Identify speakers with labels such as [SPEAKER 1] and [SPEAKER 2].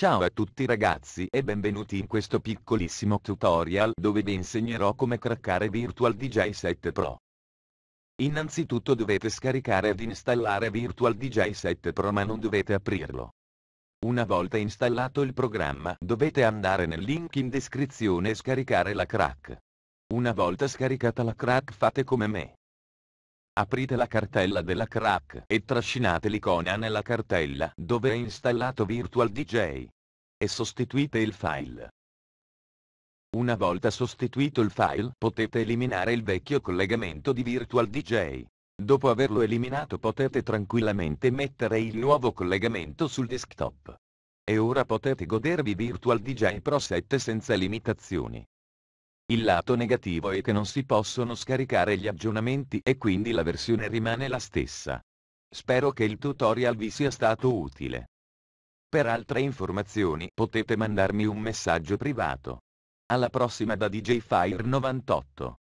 [SPEAKER 1] Ciao a tutti ragazzi e benvenuti in questo piccolissimo tutorial dove vi insegnerò come craccare Virtual DJ 7 Pro. Innanzitutto dovete scaricare ed installare Virtual DJ 7 Pro ma non dovete aprirlo. Una volta installato il programma dovete andare nel link in descrizione e scaricare la crack. Una volta scaricata la crack fate come me aprite la cartella della crack e trascinate l'icona nella cartella dove è installato Virtual DJ. E sostituite il file. Una volta sostituito il file potete eliminare il vecchio collegamento di Virtual DJ. Dopo averlo eliminato potete tranquillamente mettere il nuovo collegamento sul desktop. E ora potete godervi Virtual DJ Pro 7 senza limitazioni. Il lato negativo è che non si possono scaricare gli aggiornamenti e quindi la versione rimane la stessa. Spero che il tutorial vi sia stato utile. Per altre informazioni potete mandarmi un messaggio privato. Alla prossima da DJ Fire 98.